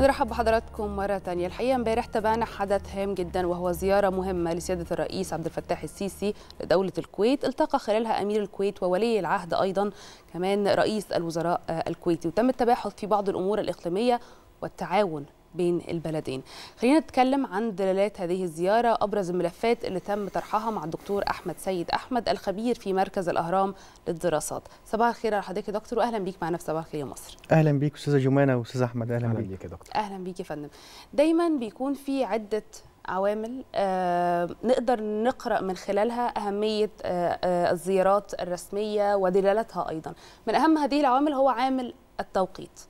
نرحب بحضراتكم مرة تانية الحقيقة امبارح تابعنا حدث هام جدا وهو زيارة مهمة لسيادة الرئيس عبد الفتاح السيسي لدولة الكويت التقى خلالها أمير الكويت وولي العهد أيضا كمان رئيس الوزراء الكويتي وتم التباحث في بعض الأمور الإقليمية والتعاون بين البلدين خلينا نتكلم عن دلالات هذه الزيارة أبرز الملفات اللي تم طرحها مع الدكتور أحمد سيد أحمد الخبير في مركز الأهرام للدراسات صباح الخير على حضرتك يا دكتور وأهلا بيك معنا في صباح الخير يا مصر أهلا بيك أستاذة جمانة وأستاذ أحمد أهلا, أهلا بيك يا دكتور أهلا بيك يا فندم دايما بيكون في عدة عوامل آه، نقدر نقرا من خلالها اهميه آه، آه، الزيارات الرسميه ودلالتها ايضا من اهم هذه العوامل هو عامل التوقيت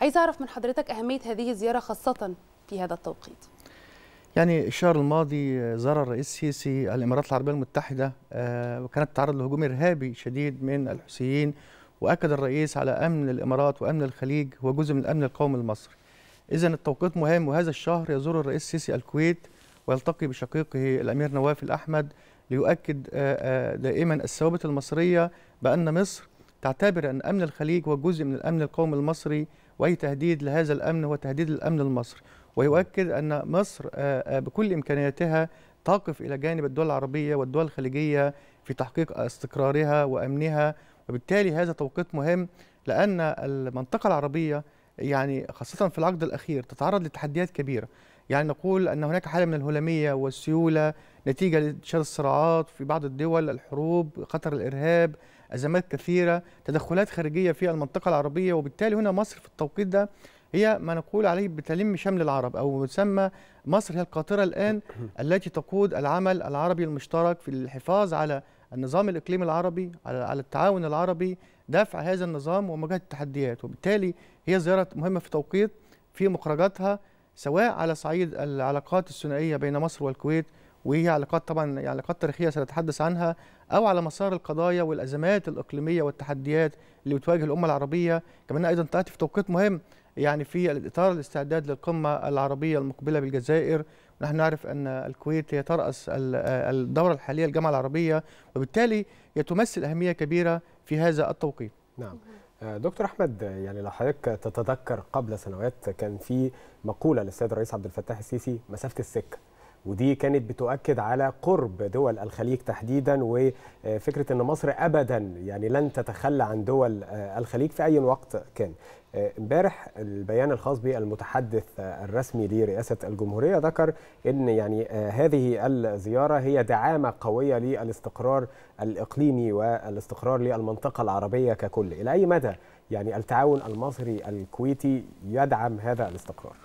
عايز أعرف من حضرتك أهمية هذه الزيارة خاصة في هذا التوقيت يعني الشهر الماضي زار الرئيس السيسي الإمارات العربية المتحدة آه، وكانت تعرض لهجوم إرهابي شديد من الحوثيين وأكد الرئيس على أمن الإمارات وأمن الخليج هو جزء من الأمن القومي المصري إذا التوقيت مهم وهذا الشهر يزور الرئيس السيسي الكويت ويلتقي بشقيقه الأمير نواف الأحمد ليؤكد آه، آه، دائما الثوابت المصرية بأن مصر تعتبر أن أمن الخليج هو جزء من الأمن القومي المصري واي تهديد لهذا الامن هو تهديد الامن المصري ويؤكد ان مصر آه، آه، بكل امكانياتها تقف الى جانب الدول العربيه والدول الخليجيه في تحقيق استقرارها وامنها وبالتالي هذا توقيت مهم لان المنطقه العربيه يعني خاصه في العقد الاخير تتعرض لتحديات كبيره يعني نقول ان هناك حاله من الهلاميه والسيوله نتيجه لانتشار الصراعات في بعض الدول الحروب خطر الارهاب أزمات كثيرة تدخلات خارجية في المنطقة العربية وبالتالي هنا مصر في التوقيت ده هي ما نقول عليه بتلم شمل العرب أو تسمى مصر هي القاطرة الآن التي تقود العمل العربي المشترك في الحفاظ على النظام الإقليمي العربي على التعاون العربي دفع هذا النظام ومواجهة التحديات وبالتالي هي زيارة مهمة في توقيت في مخرجاتها سواء على صعيد العلاقات الثنائية بين مصر والكويت وهي علاقات طبعا يعني علاقات تاريخيه سنتحدث عنها او على مسار القضايا والازمات الاقليميه والتحديات اللي بتواجه الامه العربيه كمان ايضا تاتي في توقيت مهم يعني في الاطار الاستعداد للقمه العربيه المقبله بالجزائر نحن نعرف ان الكويت هي تراس الدوره الحاليه الجامعه العربيه وبالتالي هي تمثل اهميه كبيره في هذا التوقيت نعم آه، دكتور احمد يعني لو حضرتك تتذكر قبل سنوات كان في مقوله للسيد الرئيس عبد الفتاح السيسي مسافه السكه ودي كانت بتؤكد على قرب دول الخليج تحديدا وفكرة أن مصر أبدا يعني لن تتخلى عن دول آه، الخليج في أي وقت كان آه، امبارح البيان الخاص بالمتحدث آه، الرسمي لرئاسة الجمهورية ذكر أن يعني هذه الزيارة هي دعامة قوية للاستقرار الإقليمي والاستقرار للمنطقة العربية ككل إلى أي مدى يعني التعاون المصري الكويتي يدعم هذا الاستقرار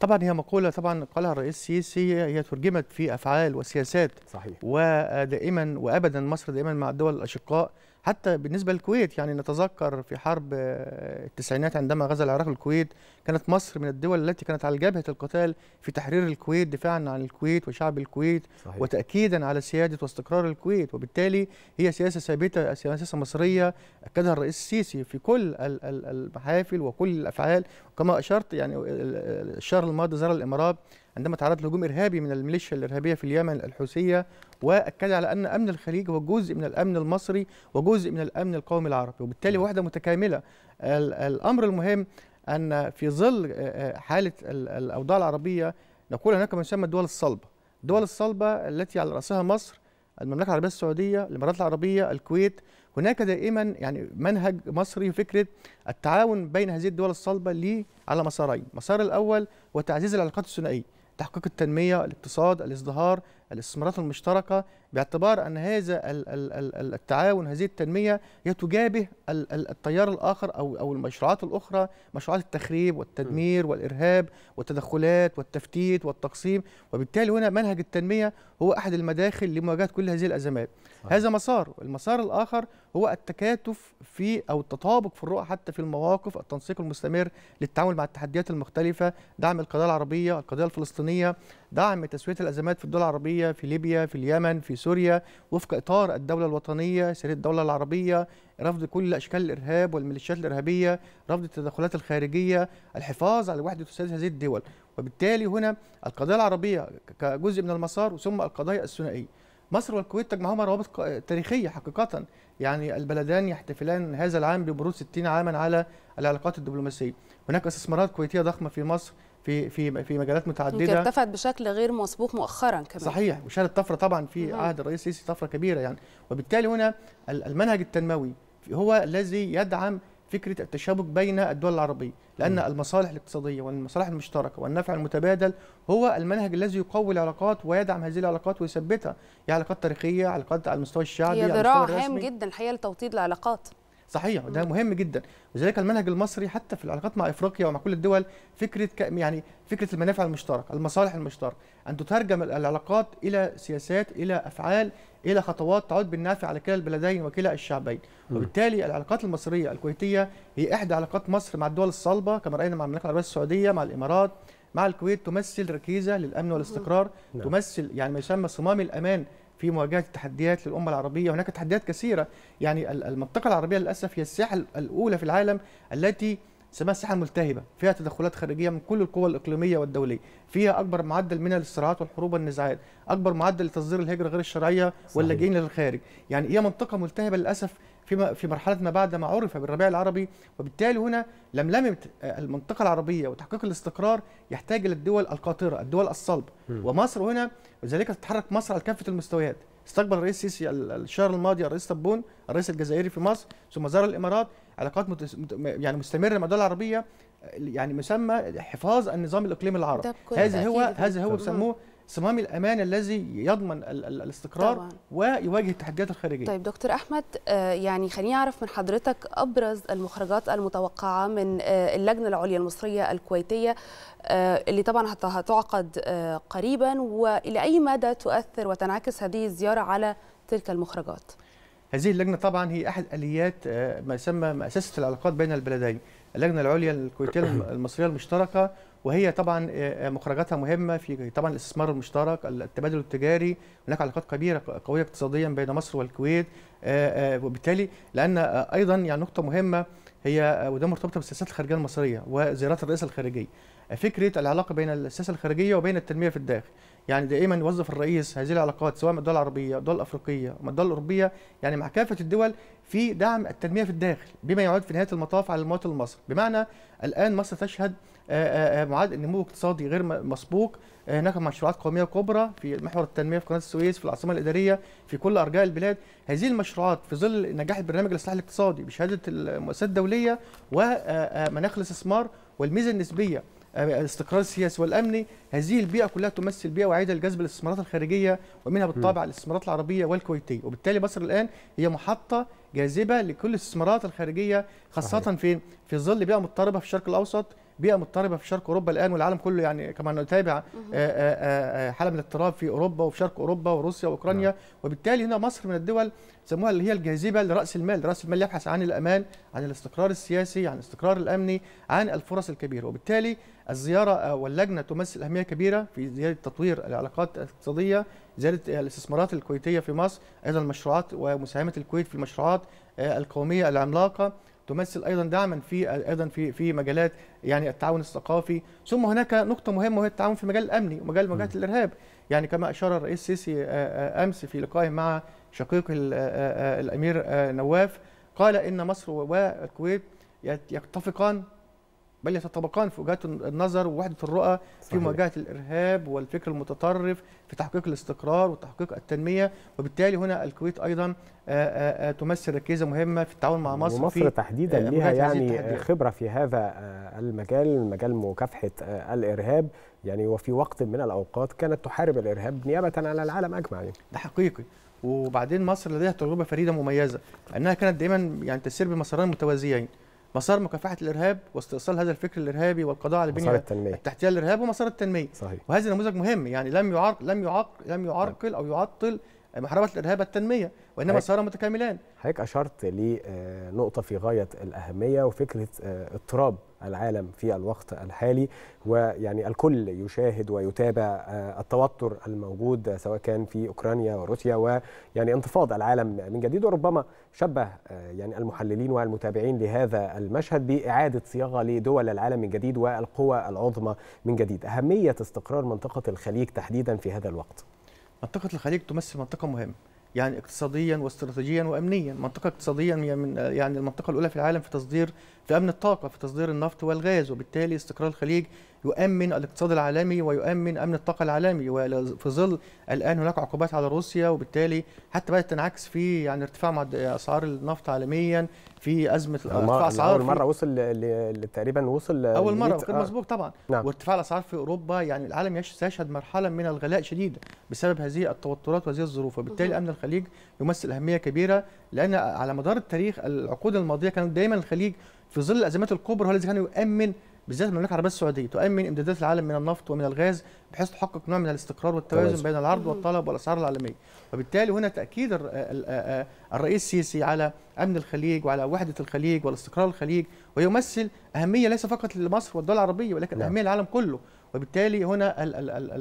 طبعا هي مقولة طبعا قالها الرئيس السيسي هي ترجمت في أفعال وسياسات صحيح ودائما وأبدا مصر دائما مع الدول الأشقاء حتى بالنسبة للكويت يعني نتذكر في حرب آه، التسعينات عندما غزا العراق الكويت كانت مصر من الدول التي كانت على جبهة القتال في تحرير الكويت دفاعا عن الكويت وشعب الكويت صحيح. وتأكيدا على سيادة واستقرار الكويت وبالتالي هي سياسة ثابتة سياسة مصرية أكدها الرئيس السيسي في كل المحافل وكل الأفعال كما أشرت يعني الشهر الماضي زار الإمارات عندما تعرض لهجوم إرهابي من الميليشيا الإرهابية في اليمن الحوثية وأكد على أن أمن الخليج هو جزء من الأمن المصري وجزء من الأمن القومي العربي وبالتالي وحدة متكاملة الأمر المهم أن في ظل آه، آه، حالة الأوضاع العربية نقول هناك ما يسمى الدول الصلبة الدول الصلبة التي على رأسها مصر المملكة العربية السعودية الإمارات العربية الكويت هناك دائما يعني منهج مصري فكرة التعاون بين هذه الدول الصلبة لي على مسارين المسار الأول هو تعزيز العلاقات الثنائية تحقيق التنمية الإقتصاد الإزدهار الاستثمارات المشتركة باعتبار أن هذا التعاون هذه التنمية هي تجابه التيار الآخر أو أو المشروعات الأخرى مشروعات التخريب والتدمير والإرهاب والتدخلات والتفتيت والتقسيم وبالتالي هنا منهج التنمية هو أحد المداخل لمواجهة كل هذه الأزمات هذا مسار المسار الآخر هو التكاتف في أو التطابق في الرؤى حتى في المواقف التنسيق المستمر للتعامل مع التحديات المختلفة دعم القضايا العربية القضية الفلسطينية دعم تسوية الأزمات في الدول العربية في ليبيا في اليمن في سوريا وفق إطار الدولة الوطنية سيادة الدولة العربية رفض كل أشكال الإرهاب والميليشيات الإرهابية رفض التدخلات الخارجية الحفاظ على وحدة وسيادة هذه الدول وبالتالي هنا القضية العربية كجزء من المسار ثم القضايا الثنائية مصر والكويت تجمعهما روابط تاريخية حقيقة يعني البلدان يحتفلان هذا العام بمرور 60 عاما على العلاقات الدبلوماسية هناك استثمارات كويتية ضخمة في مصر في في في مجالات متعدده ارتفعت بشكل غير مسبوق مؤخرا كمان صحيح وشهدت طفره طبعا في عهد الرئيس السيسي طفره كبيره يعني وبالتالي هنا المنهج التنموي هو الذي يدعم فكره التشابك بين الدول العربيه لان م. المصالح الاقتصاديه والمصالح المشتركه والنفع المتبادل هو المنهج الذي يقوي العلاقات ويدعم هذه العلاقات ويثبتها هي علاقات تاريخيه علاقات على المستوى الشعبي هي ذراع هام جدا الحقيقه لتوطيد العلاقات صحيح وده مهم جدا وذلك المنهج المصري حتى في العلاقات مع افريقيا ومع كل الدول فكره ك... يعني فكره المنافع المشتركه المصالح المشتركه ان تترجم العلاقات الى سياسات الى افعال الى خطوات تعود بالنافع على كلا البلدين وكلا الشعبين وبالتالي العلاقات المصريه الكويتيه هي احدى علاقات مصر مع الدول الصلبه كما راينا مع المملكه العربيه السعوديه مع الامارات مع الكويت تمثل ركيزه للامن والاستقرار نعم. تمثل يعني ما يسمى صمام الامان في مواجهه التحديات للامه العربيه هناك تحديات كثيره يعني المنطقه العربيه للاسف هي الساحه الاولى في العالم التي سماها الساحه الملتهبه فيها تدخلات خارجيه من كل القوى الاقليميه والدوليه فيها اكبر معدل من الصراعات والحروب والنزاعات اكبر معدل لتصدير الهجره غير الشرعيه واللاجئين للخارج يعني هي منطقه ملتهبه للاسف في في مرحله ما بعد ما عرف بالربيع العربي وبالتالي هنا لملمه آه، المنطقه العربيه وتحقيق الاستقرار يحتاج الى الدول القاطره الدول الصلبه ومصر هنا لذلك تتحرك مصر على كافه المستويات استقبل الرئيس السيسي الشهر الماضي الرئيس طبون الرئيس الجزائري في مصر ثم زار الامارات علاقات يعني مستمره مع الدول العربيه يعني مسمى حفاظ النظام الاقليمي العربي هذا هو هذا هو بيسموه صمام الامان الذي يضمن الاستقرار طبعا. ويواجه التحديات الخارجيه. طيب دكتور احمد آه، يعني خليني اعرف من حضرتك ابرز المخرجات المتوقعه من آه، اللجنه العليا المصريه الكويتيه آه، اللي طبعا هتعقد قريبا والى اي مدى تؤثر وتنعكس هذه الزياره على تلك المخرجات؟ هذه اللجنه طبعا هي احد اليات ما يسمى مؤسسه العلاقات بين البلدين، اللجنه العليا الكويتيه المصريه المشتركه وهي طبعا آه، آه، مخرجاتها مهمه في طبعا الاستثمار المشترك التبادل التجاري هناك علاقات كبيره قويه اقتصاديا بين مصر والكويت آه، وبالتالي لان ايضا يعني نقطه مهمه هي وده مرتبطه بالسياسات الخارجيه المصريه وزيارات الرئيس الخارجيه فكره العلاقه بين السياسه الخارجيه وبين التنميه في الداخل يعني دائما يوظف الرئيس هذه العلاقات سواء مع الدول العربيه الدول الافريقيه الدول الاوروبيه يعني مع كافه الدول في دعم التنميه في الداخل بما يعود في نهايه المطاف على المواطن المصري بمعنى الان مصر تشهد آه، آه، آه، معدل النمو الاقتصادي غير مسبوق هناك مشروعات قوميه كبرى في محور التنميه في قناه السويس في العاصمه الاداريه في كل ارجاء البلاد هذه المشروعات في ظل نجاح البرنامج الاصلاح الاقتصادي بشهاده المؤسسات الدوليه ومناخ الاستثمار والميزه النسبيه الاستقرار السياسي والامني هذه البيئه كلها تمثل بيئه واعده لجذب الاستثمارات الخارجيه ومنها بالطبع الاستثمارات العربيه والكويتيه وبالتالي مصر الان هي محطه جاذبه لكل الاستثمارات الخارجيه خاصه فين في ظل بيئه مضطربه في الشرق الاوسط بيئه مضطربه في شرق اوروبا الان والعالم كله يعني كما نتابع آه، آه، آه، حاله من الاضطراب في اوروبا وفي شرق اوروبا وروسيا واوكرانيا نعم. وبالتالي هنا مصر من الدول سموها اللي هي الجاذبه لراس المال، راس المال يبحث عن الامان، عن الاستقرار السياسي، عن الاستقرار الامني، عن الفرص الكبيره، وبالتالي الزياره واللجنه تمثل اهميه كبيره في زياده تطوير العلاقات الاقتصاديه، زياده الاستثمارات الكويتيه في مصر، ايضا المشروعات ومساهمه الكويت في المشروعات القوميه العملاقه، تمثل ايضا دعما في ايضا في في مجالات يعني التعاون الثقافي ثم هناك نقطه مهمه وهي التعاون في المجال الامني ومجال مواجهه الارهاب يعني كما اشار الرئيس السيسي امس في لقائه مع شقيق الامير نواف قال ان مصر والكويت يتفقان بل يتطابقان في وجهات النظر ووحده الرؤى في مواجهه الارهاب والفكر المتطرف في تحقيق الاستقرار وتحقيق التنميه وبالتالي هنا الكويت ايضا آآ آه، آآ آه، آه، تمثل ركيزه مهمه في التعاون مع مصر ومصر تحديدا لها يعني خبره في هذا المجال مجال مكافحه الارهاب يعني وفي وقت من الاوقات كانت تحارب الارهاب نيابه على العالم اجمع يعني. ده حقيقي وبعدين مصر لديها تجربه فريده مميزه انها كانت دائما يعني تسير بمسارين متوازيين مسار مكافحه الارهاب واستئصال هذا الفكر الارهابي والقضاء على البنيه التنمية. التحتيه للارهاب ومسار التنميه صحيح. وهذا نموذج مهم يعني لم يعرق لم يعرق لم يعرقل او يعطل محاربه الارهاب التنميه وانما سيارة متكاملان حضرتك اشرت لنقطه آه، في غايه الاهميه وفكره آه، اضطراب العالم في الوقت الحالي ويعني الكل يشاهد ويتابع آه، التوتر الموجود سواء كان في اوكرانيا وروسيا ويعني انتفاض العالم من جديد وربما شبه يعني المحللين والمتابعين لهذا المشهد باعاده صياغه لدول العالم من جديد والقوى العظمى من جديد اهميه استقرار منطقه الخليج تحديدا في هذا الوقت منطقة الخليج تمثل منطقة مهمة يعني اقتصاديا واستراتيجيا وامنيا منطقه اقتصاديا من يعني المنطقه الاولى في العالم في تصدير في امن الطاقه في تصدير النفط والغاز وبالتالي استقرار الخليج يؤمن الاقتصاد العالمي ويؤمن امن الطاقه العالمي وفي ظل الان هناك عقوبات على روسيا وبالتالي حتى بدات تنعكس في يعني ارتفاع اسعار النفط عالميا في ازمه ارتفاع اسعار اول مره وصل تقريبا وصل اول مره كان آه. مظبوط طبعا نعم. وارتفاع الاسعار في اوروبا يعني العالم يشهد مرحله من الغلاء شديد بسبب هذه التوترات وهذه الظروف وبالتالي امن الخليج يمثل اهميه كبيره لان على مدار التاريخ العقود الماضيه كانت دايما الخليج في ظل الازمات الكبرى هو الذي كان يؤمن بالذات المملكه العربيه السعوديه تؤمن امدادات العالم من النفط ومن الغاز بحيث تحقق نوع من الاستقرار والتوازن بين العرض والطلب والاسعار العالميه وبالتالي هنا تاكيد الرئيس السيسي على امن الخليج وعلى وحده الخليج والاستقرار الخليج ويمثل اهميه ليس فقط لمصر والدول العربيه ولكن نعم. اهميه للعالم كله وبالتالي هنا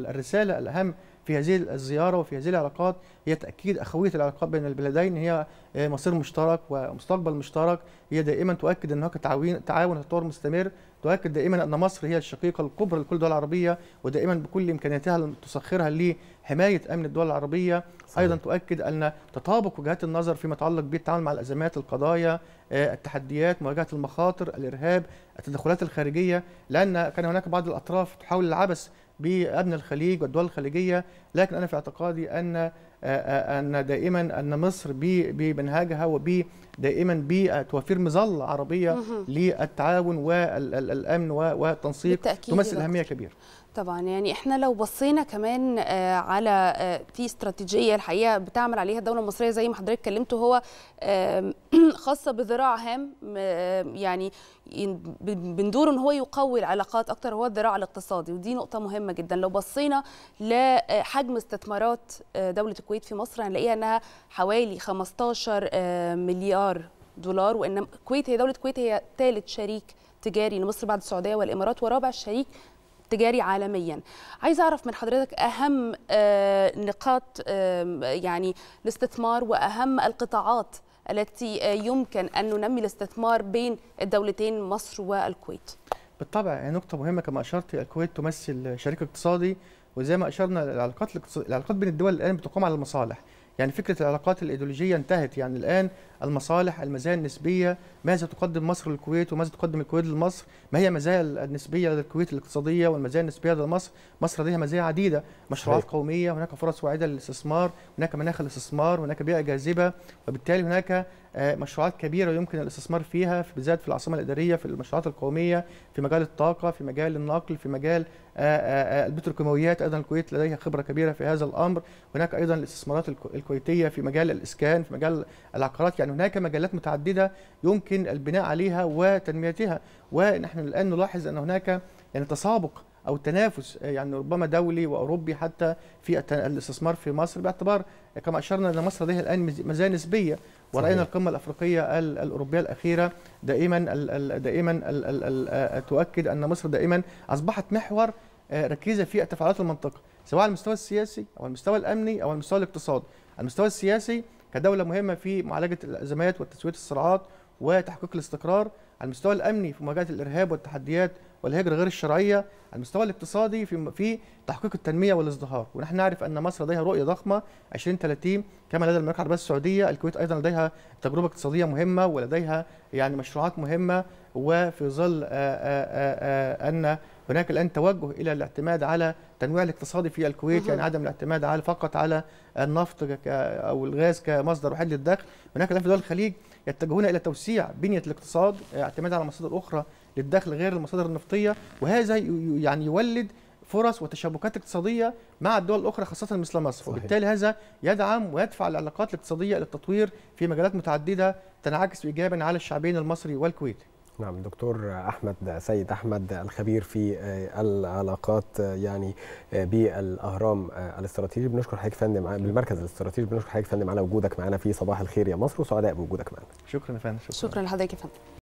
الرساله الاهم في هذه الزياره وفي هذه العلاقات هي تاكيد اخويه العلاقات بين البلدين هي مصير مشترك ومستقبل مشترك هي دائما تؤكد ان هناك تعاون تعاون مستمر تؤكد دائما أن مصر هي الشقيقة الكبرى لكل الدول العربية ودائما بكل إمكانياتها تسخرها لي حماية أمن الدول العربية صحيح. أيضا تؤكد أن تطابق وجهات النظر فيما يتعلق بالتعامل مع الأزمات القضايا آه، التحديات مواجهة المخاطر الإرهاب التدخلات الخارجية لأن كان هناك بعض الأطراف تحاول العبث بأمن الخليج والدول الخليجية لكن أنا في اعتقادي أن آه، آه، أن دائما أن مصر بمنهجها وب دائما بتوفير مظلة عربية للتعاون والأمن والتنسيق تمثل أهمية كبيرة طبعا يعني احنا لو بصينا كمان آه، على آه، في استراتيجيه الحقيقه بتعمل عليها الدوله المصريه زي ما حضرتك اتكلمت هو خاصه بذراع هام يعني بندور ان هو يقوي العلاقات اكتر هو الذراع الاقتصادي ودي نقطه مهمه جدا لو بصينا لحجم آه، استثمارات دوله الكويت في مصر هنلاقيها انها حوالي 15 مليار دولار وان الكويت هي دوله الكويت هي ثالث شريك تجاري لمصر بعد السعوديه والامارات ورابع شريك تجاري عالميا عايز اعرف من حضرتك اهم آه، نقاط يعني الاستثمار واهم القطاعات التي آه، يمكن ان ننمي الاستثمار بين الدولتين مصر والكويت بالطبع نقطة مهمة كما أشرت الكويت تمثل شريك اقتصادي وزي ما أشرنا العلاقات العلاقات بين الدول الآن بتقوم على المصالح يعني فكره العلاقات الايديولوجيه انتهت يعني الان المصالح المزايا النسبيه ماذا تقدم مصر للكويت وماذا تقدم الكويت لمصر ما هي المزايا النسبيه للكويت الاقتصاديه والمزايا النسبيه لمصر مصر لديها مزايا عديده مشروعات قوميه هناك فرص واعده للاستثمار هناك مناخ الاستثمار هناك بيئه جاذبه وبالتالي هناك آه، مشروعات كبيره يمكن الاستثمار فيها بالذات في العاصمه الاداريه في المشروعات القوميه في مجال الطاقه في مجال النقل في مجال آه، آه، آه، البتروكيماويات ايضا الكويت لديها خبره كبيره في هذا الامر هناك ايضا الاستثمارات الكويتيه في مجال الاسكان في مجال العقارات يعني هناك مجالات متعدده يمكن البناء عليها وتنميتها ونحن الان نلاحظ ان هناك يعني تسابق او تنافس آه، يعني ربما دولي واوروبي حتى في الاستثمار في مصر باعتبار آه، كما اشرنا ان مصر لديها الان مزايا نسبيه وراينا القمه الافريقيه الاوروبيه الاخيره دائما دائما آه، تؤكد ان مصر دائما اصبحت محور ركيزه في تفاعلات المنطقه سواء على المستوى السياسي او المستوى الامني او على المستوى الاقتصادي المستوى السياسي كدوله مهمه في معالجه الازمات وتسويه الصراعات وتحقيق الاستقرار على المستوى الامني في مواجهه الارهاب والتحديات والهجرة غير الشرعية على المستوى الاقتصادي في في تحقيق التنمية والازدهار ونحن نعرف أن مصر لديها رؤية ضخمة 2030 كما لدى المملكة العربية السعودية الكويت أيضا لديها تجربة اقتصادية مهمة ولديها يعني مشروعات مهمة وفي ظل أن هناك الآن توجه إلى الاعتماد على التنويع الاقتصادي في الكويت يعني عدم الاعتماد على فقط على النفط أو الغاز كمصدر وحيد للدخل هناك الآن في دول الخليج يتجهون إلى توسيع بنية الاقتصاد اعتماد على مصادر أخرى للدخل غير المصادر النفطيه وهذا يعني يولد فرص وتشابكات اقتصاديه مع الدول الاخرى خاصه مثل مصر صحيح. وبالتالي هذا يدعم ويدفع العلاقات الاقتصاديه للتطوير في مجالات متعدده تنعكس ايجابا على الشعبين المصري والكويتي نعم دكتور احمد سيد احمد الخبير في آه، العلاقات آه، يعني آه، بالاهرام الاستراتيجي بنشكر حضرتك فندم بالمركز الاستراتيجي بنشكر حضرتك فندم على وجودك معنا في صباح الخير يا مصر وسعداء بوجودك معنا شكرا يا فندم شكرا, شكرا لحضرتك يا فندم